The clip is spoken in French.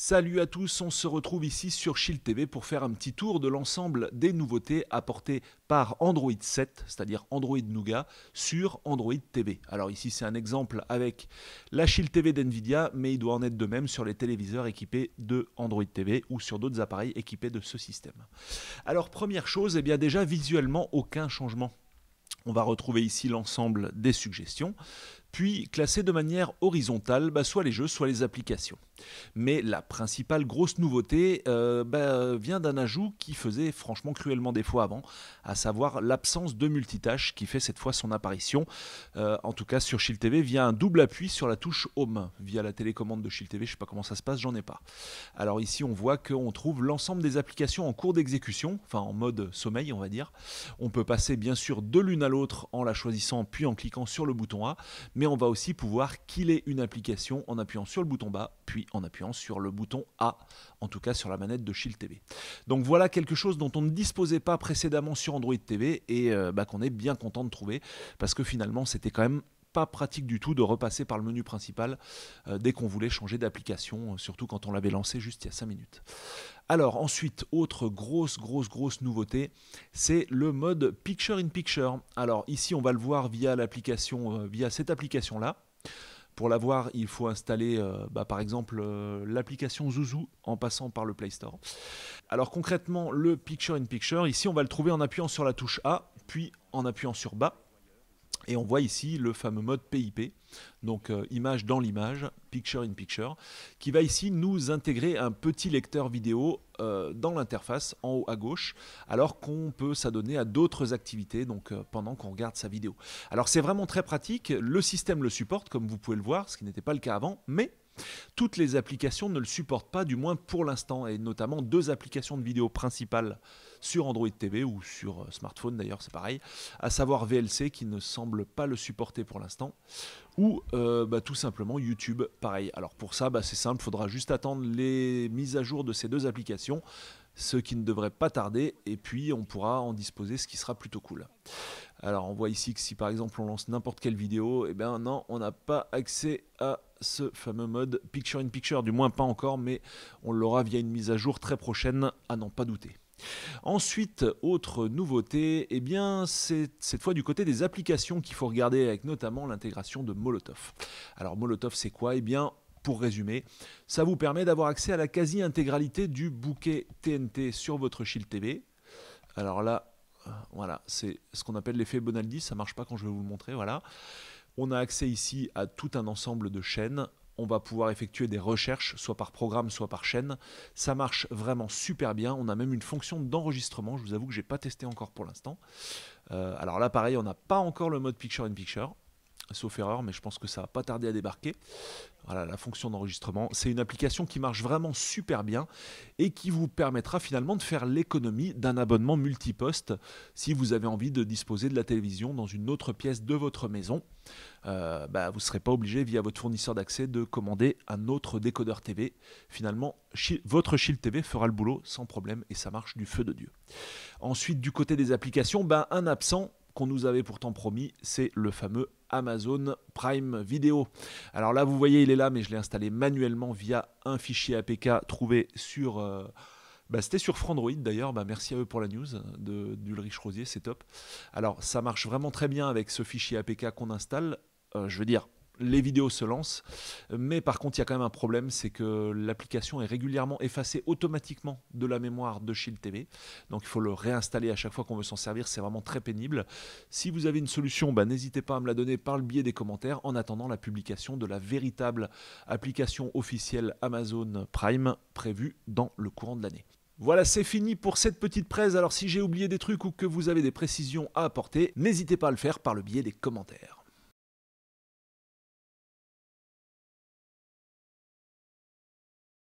Salut à tous, on se retrouve ici sur Shield TV pour faire un petit tour de l'ensemble des nouveautés apportées par Android 7, c'est-à-dire Android Nougat, sur Android TV. Alors ici c'est un exemple avec la Shield TV d'NVIDIA, mais il doit en être de même sur les téléviseurs équipés de Android TV ou sur d'autres appareils équipés de ce système. Alors première chose, eh bien déjà visuellement aucun changement. On va retrouver ici l'ensemble des suggestions puis classer de manière horizontale bah, soit les jeux, soit les applications. Mais la principale grosse nouveauté euh, bah, vient d'un ajout qui faisait franchement cruellement des fois avant, à savoir l'absence de multitâche qui fait cette fois son apparition, euh, en tout cas sur Shield TV, via un double appui sur la touche Home, via la télécommande de Shield TV, je ne sais pas comment ça se passe, j'en ai pas. Alors ici on voit qu'on trouve l'ensemble des applications en cours d'exécution, enfin en mode sommeil on va dire. On peut passer bien sûr de l'une à l'autre en la choisissant puis en cliquant sur le bouton A, mais on va aussi pouvoir killer une application en appuyant sur le bouton bas, puis en appuyant sur le bouton A, en tout cas sur la manette de Shield TV. Donc voilà quelque chose dont on ne disposait pas précédemment sur Android TV et euh, bah, qu'on est bien content de trouver, parce que finalement c'était quand même pas pratique du tout de repasser par le menu principal euh, dès qu'on voulait changer d'application, euh, surtout quand on l'avait lancé juste il y a 5 minutes. Alors ensuite, autre grosse, grosse, grosse nouveauté, c'est le mode Picture in Picture. Alors ici, on va le voir via l'application, euh, via cette application-là. Pour la voir il faut installer bah, par exemple l'application Zouzou en passant par le Play Store. Alors concrètement, le Picture in Picture, ici on va le trouver en appuyant sur la touche A, puis en appuyant sur bas. Et on voit ici le fameux mode PIP, donc euh, image dans l'image, picture in picture, qui va ici nous intégrer un petit lecteur vidéo euh, dans l'interface en haut à gauche, alors qu'on peut s'adonner à d'autres activités donc, euh, pendant qu'on regarde sa vidéo. Alors c'est vraiment très pratique, le système le supporte comme vous pouvez le voir, ce qui n'était pas le cas avant, mais... Toutes les applications ne le supportent pas, du moins pour l'instant, et notamment deux applications de vidéo principales sur Android TV ou sur euh, smartphone d'ailleurs, c'est pareil, à savoir VLC qui ne semble pas le supporter pour l'instant, ou euh, bah, tout simplement YouTube, pareil. Alors pour ça, bah, c'est simple, il faudra juste attendre les mises à jour de ces deux applications, ce qui ne devrait pas tarder, et puis on pourra en disposer, ce qui sera plutôt cool. Alors on voit ici que si par exemple on lance n'importe quelle vidéo, et eh bien non, on n'a pas accès à ce fameux mode Picture in Picture, du moins pas encore, mais on l'aura via une mise à jour très prochaine, à n'en pas douter. Ensuite, autre nouveauté, eh bien c'est cette fois du côté des applications qu'il faut regarder avec notamment l'intégration de Molotov. Alors Molotov c'est quoi Eh bien pour résumer, ça vous permet d'avoir accès à la quasi-intégralité du bouquet TNT sur votre Shield TV. Alors là, euh, voilà, c'est ce qu'on appelle l'effet Bonaldi. Ça marche pas quand je vais vous le montrer. Voilà. On a accès ici à tout un ensemble de chaînes on va pouvoir effectuer des recherches, soit par programme, soit par chaîne. Ça marche vraiment super bien. On a même une fonction d'enregistrement. Je vous avoue que je n'ai pas testé encore pour l'instant. Euh, alors là, pareil, on n'a pas encore le mode Picture in Picture sauf erreur, mais je pense que ça va pas tarder à débarquer. Voilà la fonction d'enregistrement. C'est une application qui marche vraiment super bien et qui vous permettra finalement de faire l'économie d'un abonnement multiposte si vous avez envie de disposer de la télévision dans une autre pièce de votre maison. Euh, bah, vous ne serez pas obligé via votre fournisseur d'accès de commander un autre décodeur TV. Finalement, votre Shield TV fera le boulot sans problème et ça marche du feu de Dieu. Ensuite, du côté des applications, bah, un absent qu'on nous avait pourtant promis, c'est le fameux Amazon Prime Video. Alors là, vous voyez, il est là, mais je l'ai installé manuellement via un fichier APK trouvé sur... Euh, bah, c'était sur Frandroid d'ailleurs, bah, merci à eux pour la news d'Ulrich Rosier, c'est top. Alors ça marche vraiment très bien avec ce fichier APK qu'on installe. Euh, je veux dire, les vidéos se lancent. Mais par contre, il y a quand même un problème, c'est que l'application est régulièrement effacée automatiquement de la mémoire de Shield TV. Donc il faut le réinstaller à chaque fois qu'on veut s'en servir, c'est vraiment très pénible. Si vous avez une solution, bah, n'hésitez pas à me la donner par le biais des commentaires en attendant la publication de la véritable application officielle Amazon Prime prévue dans le courant de l'année. Voilà, c'est fini pour cette petite presse. Alors si j'ai oublié des trucs ou que vous avez des précisions à apporter, n'hésitez pas à le faire par le biais des commentaires.